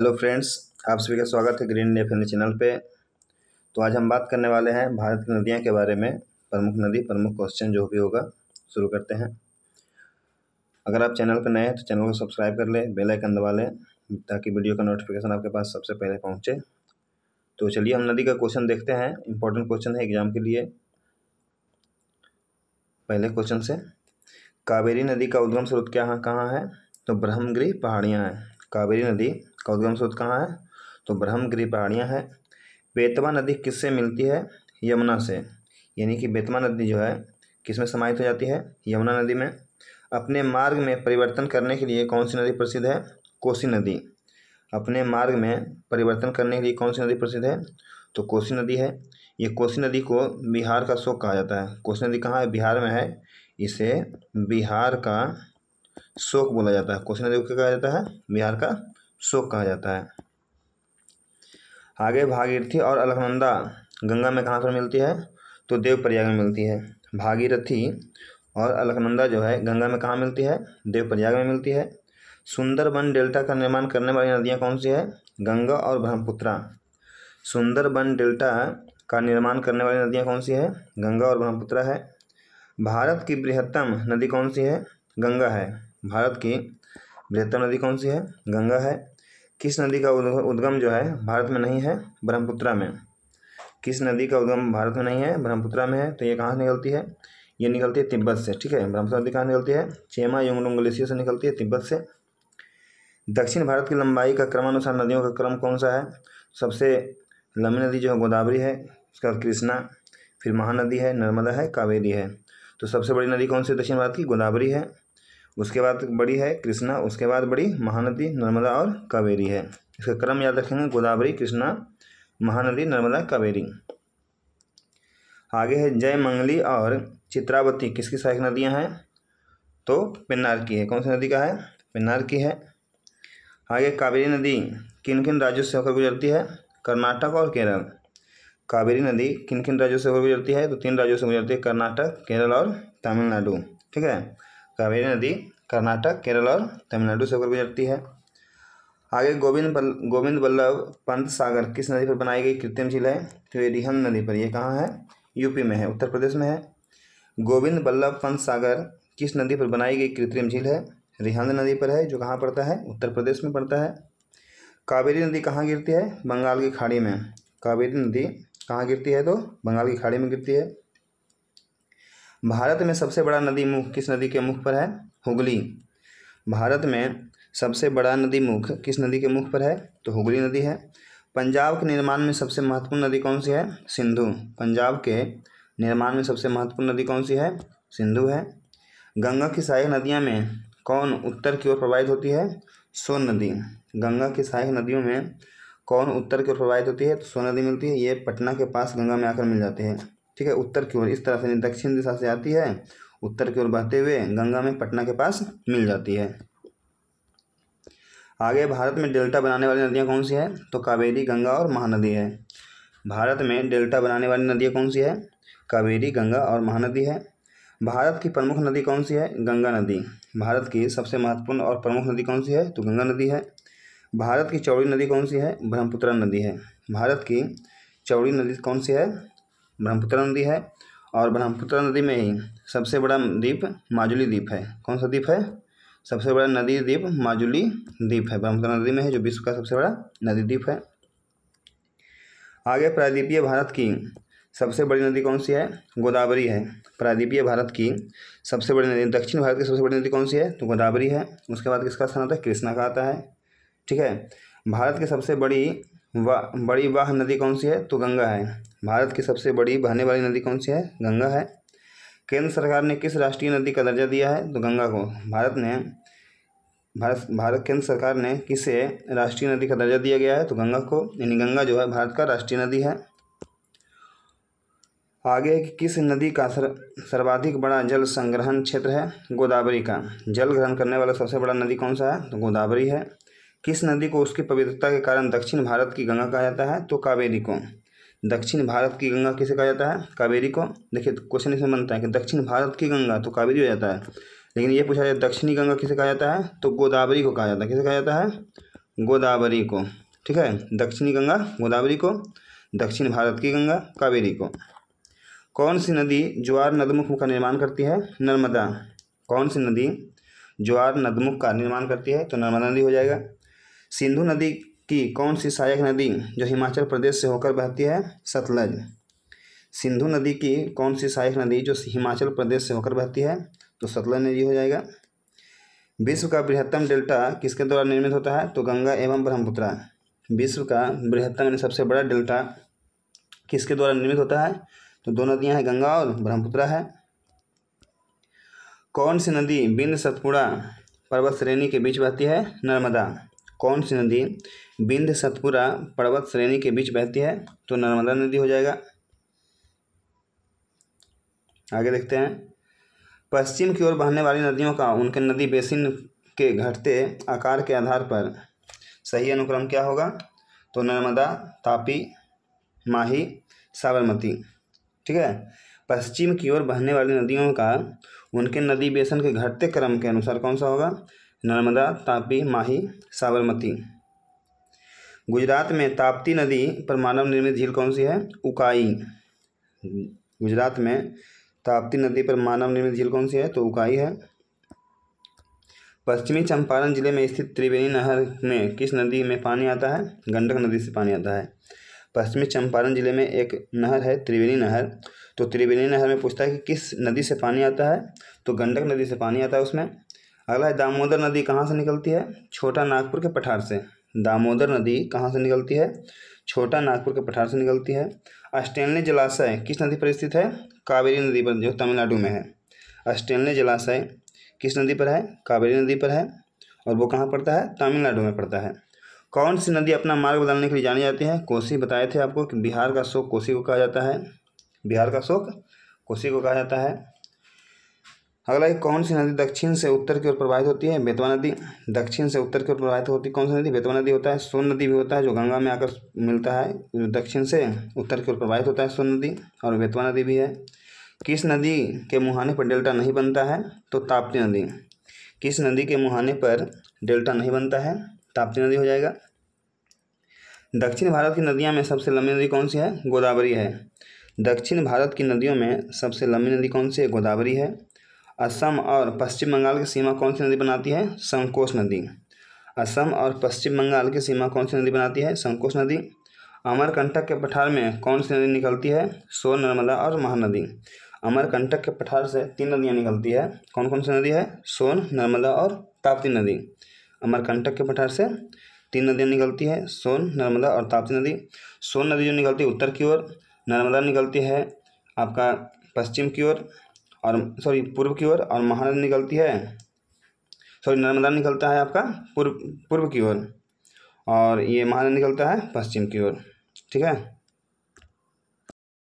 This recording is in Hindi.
हेलो फ्रेंड्स आप सभी का स्वागत है ग्रीन एफ चैनल पे तो आज हम बात करने वाले हैं भारत की नदियाँ के बारे में प्रमुख नदी प्रमुख क्वेश्चन जो भी होगा शुरू करते हैं अगर आप चैनल पर नए हैं तो चैनल को सब्सक्राइब कर लें बेल आइकन दबा लें ताकि वीडियो का नोटिफिकेशन आपके पास सबसे पहले पहुँचे तो चलिए हम नदी का क्वेश्चन देखते हैं इंपॉर्टेंट क्वेश्चन है एग्जाम के लिए पहले क्वेश्चन से कावेरी नदी का उद्गम स्रोत क्या कहाँ है तो ब्रह्मगिरी पहाड़ियाँ हैं कावेरी नदी इसका उद्गम स्रोत कहाँ है तो ब्रह्मगिरी पहाड़ियाँ हैं बेतवा नदी किससे मिलती है यमुना से यानी कि बेतवा नदी जो है किस में समाहित हो जाती है यमुना नदी में अपने मार्ग में परिवर्तन करने के लिए कौन सी नदी प्रसिद्ध है कोसी नदी अपने मार्ग में परिवर्तन करने के लिए कौन सी नदी प्रसिद्ध है तो कोसी नदी है ये कोसी नदी को बिहार का शोक कहा जाता है कोसी नदी कहाँ है बिहार में है इसे बिहार का शोक बोला जाता है कोसी नदी को क्या कहा जाता है बिहार का शोक कहा जाता है आगे भागीरथी और अलकनंदा गंगा में कहाँ पर मिलती है तो देवप्रयाग में मिलती है भागीरथी और अलकनंदा जो है गंगा में कहाँ मिलती है देवप्रयाग में मिलती है सुंदरबन डेल्टा का निर्माण करने वाली नदियाँ कौन सी है गंगा और ब्रह्मपुत्रा सुंदरबन डेल्टा का निर्माण करने वाली नदियाँ कौन सी है गंगा और ब्रह्मपुत्रा है भारत की बृहत्तम नदी कौन सी है गंगा है भारत की बृहत्तम नदी कौन सी है गंगा है किस नदी का उद्गम जो है भारत में नहीं है ब्रह्मपुत्रा में किस नदी का उद्गम भारत में नहीं है ब्रह्मपुत्रा में है तो ये कहाँ से निकलती है ये निकलती है तिब्बत से ठीक है ब्रह्मपुत्र नदी कहाँ निकलती है चेमा यमुना ग्लेशियर से निकलती है तिब्बत से दक्षिण भारत की लंबाई का क्रमानुसार नदियों का क्रम कौन सा है सबसे लंबी नदी जो है गोदावरी है उसके बाद कृष्णा फिर महानदी है नर्मदा है कावेरी है तो सबसे बड़ी नदी कौन सी दक्षिण भारत की गोदावरी है उसके बाद बड़ी है कृष्णा उसके बाद बड़ी महानदी नर्मदा और कावेरी है इसका क्रम याद रखेंगे गोदावरी कृष्णा महानदी नर्मदा कावेरी आगे है जय मंगली और चित्रावती किसकी सहायक नदियाँ हैं तो पिन्नार की है कौन सी नदी का है पिन्नार की है आगे कावेरी नदी किन किन राज्यों से होकर गुजरती है कर्नाटक और केरल कावेरी नदी किन किन राज्यों से होकर गुजरती है तो तीन राज्यों से गुजरती है कर्नाटक केरल और तमिलनाडु ठीक है कावेरी नदी कर्नाटक केरल और तमिलनाडु से होकर गुजरती है आगे गोविंद बल गोविंद बल्लभ पंत सागर किस नदी पर बनाई गई कृत्रिम झील है तो ये रिहन नदी पर यह कहाँ है यूपी में है उत्तर प्रदेश में है गोविंद बल्लभ पंत सागर किस नदी पर बनाई गई कृत्रिम झील है रिहंद नदी पर है जो कहाँ पड़ता है उत्तर प्रदेश में पड़ता है कावेरी नदी कहाँ गिरती है बंगाल की खाड़ी में कावेरी नदी कहाँ गिरती है तो बंगाल की खाड़ी में गिरती है भारत में सबसे बड़ा नदी मुख किस नदी के मुख पर है हुगली भारत में सबसे बड़ा नदी मुख किस नदी के मुख पर है तो हुगली नदी है पंजाब के निर्माण में सबसे महत्वपूर्ण नदी कौन सी है सिंधु पंजाब के निर्माण में सबसे महत्वपूर्ण नदी कौन सी है सिंधु है गंगा की सहायक नदियाँ में कौन उत्तर की ओर प्रवाहित होती है सोन नदी गंगा की सहायक नदियों में कौन उत्तर की ओर प्रवाहित होती है तो सोन नदी मिलती है ये पटना के पास गंगा में आकर मिल जाती है ठीक है उत्तर की ओर इस तरह से दक्षिण दिशा से आती है उत्तर की ओर बहते हुए गंगा में पटना के पास मिल जाती है आगे भारत में डेल्टा बनाने वाली नदियाँ कौन सी है तो कावेरी गंगा और महानदी है भारत में डेल्टा बनाने वाली नदियाँ कौन सी है कावेरी गंगा और महानदी है भारत की प्रमुख नदी कौन सी है गंगा नदी भारत की सबसे महत्वपूर्ण और प्रमुख नदी कौन सी है तो गंगा नदी है भारत की चौड़ी नदी कौन सी है ब्रह्मपुत्र नदी है भारत की चौड़ी नदी कौन सी है ब्रह्मपुत्र नदी है और ब्रह्मपुत्र नदी में ही सबसे बड़ा द्वीप माजुली द्वीप है कौन सा द्वीप है सबसे बड़ा नदी द्वीप माजुली द्वीप है ब्रह्मपुत्र नदी में है जो विश्व का सबसे बड़ा नदी द्वीप है आगे प्रायद्वीपीय भारत की सबसे बड़ी नदी कौन सी है गोदावरी है प्रायद्वीपीय भारत की सबसे बड़ी नदी दक्षिण भारत की सबसे बड़ी नदी कौन सी है तो गोदावरी है उसके बाद किसका स्थान आता है कृष्णा का आता है ठीक है भारत की सबसे बड़ी वा बड़ी वाह नदी कौन सी है तो गंगा है भारत की सबसे बड़ी बहने वाली नदी कौन सी है गंगा है केंद्र सरकार ने किस राष्ट्रीय नदी का दर्जा दिया है तो गंगा को भारत ने भारत भारत केंद्र सरकार ने किसे राष्ट्रीय नदी का दर्जा दिया गया है तो गंगा को यानी गंगा जो है भारत का राष्ट्रीय नदी है आगे कि किस नदी का सर, सर्वाधिक बड़ा जल संग्रहण क्षेत्र है गोदावरी का जल ग्रहण करने वाला सबसे बड़ा नदी कौन सा है तो गोदावरी है किस नदी को उसकी पवित्रता के कारण दक्षिण भारत की गंगा कहा जाता है तो कावेरी को दक्षिण भारत की गंगा किसे कहा जाता है कावेरी को देखिए क्वेश्चन इसमें बनता है कि दक्षिण भारत की गंगा तो कावेरी हो जाता है लेकिन ये पूछा जाए दक्षिणी गंगा किसे कहा जाता है तो गोदावरी को कहा जाता है किसे कहा जाता है गोदावरी को ठीक है दक्षिणी गंगा गोदावरी को दक्षिण भारत की गंगा कावेरी को कौन सी नदी ज्वार नदमुख का निर्माण करती है नर्मदा कौन सी नदी ज्वार नदमुख का निर्माण करती है तो नर्मदा नदी हो जाएगा सिंधु नदी की कौन सी सहायक नदी जो हिमाचल प्रदेश से होकर बहती है सतलज सिंधु नदी की कौन सी सहायक नदी जो हिमाचल प्रदेश से होकर बहती है तो सतलज नदी हो जाएगा विश्व का बृहत्तम डेल्टा किसके द्वारा निर्मित होता है तो गंगा एवं ब्रह्मपुत्रा विश्व का बृहत्तम यानी सबसे बड़ा डेल्टा किसके द्वारा निर्मित होता है तो दो नदियां हैं गंगा और ब्रह्मपुत्रा है कौन सी नदी बिंद सतपुड़ा पर्वत श्रेणी के बीच बहती है नर्मदा कौन सी नदी बिंद सतपुरा पर्वत श्रेणी के बीच बहती है तो नर्मदा नदी हो जाएगा आगे देखते हैं पश्चिम की ओर बहने वाली नदियों का उनके नदी बेसिन के घटते आकार के आधार पर सही अनुक्रम क्या होगा तो नर्मदा तापी माही साबरमती ठीक है पश्चिम की ओर बहने वाली नदियों का उनके नदी बेसन के घटते क्रम के अनुसार कौन सा होगा नर्मदा तापी माही साबरमती गुजरात में ताप्ती नदी पर मानव निर्मित झील कौन सी है उकाई गुजरात में ताप्ती नदी पर मानव निर्मित झील कौन सी है तो उकाई है पश्चिमी चंपारण जिले में स्थित त्रिवेणी नहर में किस नदी में पानी आता है गंडक नदी से पानी आता है पश्चिमी चंपारण जिले में एक नहर है त्रिवेणी नहर तो त्रिवेणी नहर में पूछता है कि किस नदी से पानी आता है तो गंडक नदी से पानी आता है उसमें अगला है दामोदर नदी कहाँ से निकलती है छोटा नागपुर के पठार से दामोदर नदी कहाँ से निकलती है छोटा नागपुर के पठार से निकलती है स्टेनली जलाशय किस नदी पर स्थित है कावेरी नदी पर जो तमिलनाडु में है स्टेनली जलाशय किस नदी पर है कावेरी नदी पर है और वो कहाँ पड़ता है तमिलनाडु में पड़ता है कौन सी नदी अपना मार्ग बदलने के लिए जानी जाती है कोसी बताए थे आपको कि बिहार का शोक कोसी को कहा जाता है बिहार का शोक कोसी को कहा जाता है अगला है कौन सी नदी दक्षिण से उत्तर की ओर प्रवाहित होती है बेतवा नदी दक्षिण से उत्तर की ओर प्रवाहित होती है कौन सी नदी बेतवा नदी होता है सोन नदी भी होता है जो गंगा में आकर मिलता है दक्षिण से उत्तर की ओर प्रवाहित होता है सोन नदी और बेतवा नदी भी है किस नदी के मुहाने पर डेल्टा नहीं बनता है तो ताप्ती नदी किस नदी के मुहाने पर डेल्टा नहीं बनता है ताप्ती नदी हो जाएगा दक्षिण भारत की नदियाँ में सबसे लंबी नदी कौन सी है गोदावरी है दक्षिण भारत की नदियों में सबसे लंबी नदी कौन सी है गोदावरी है असम और पश्चिम बंगाल की सीमा कौन सी नदी बनाती है संकोच नदी असम और पश्चिम बंगाल की सीमा कौन सी नदी बनाती है संकोच नदी अमरकंटक के पठार में कौन सी नदी निकलती है सोन नर्मदा और महानदी अमरकंटक के पठार से तीन नदियाँ निकलती है कौन कौन सी नदी है सोन नर्मदा और ताप्ती नदी अमरकंटक के पठार से तीन नदियाँ निकलती है सोन नर्मदा और ताप्ती नदी सोन नदी जो निकलती है उत्तर की ओर नर्मदा निकलती है आपका पश्चिम की ओर और सॉरी पूर्व की ओर और महानदी निकलती है सॉरी नर्मदा निकलता है आपका पूर्व पूर्व की ओर और ये महानदी निकलता है पश्चिम की ओर ठीक है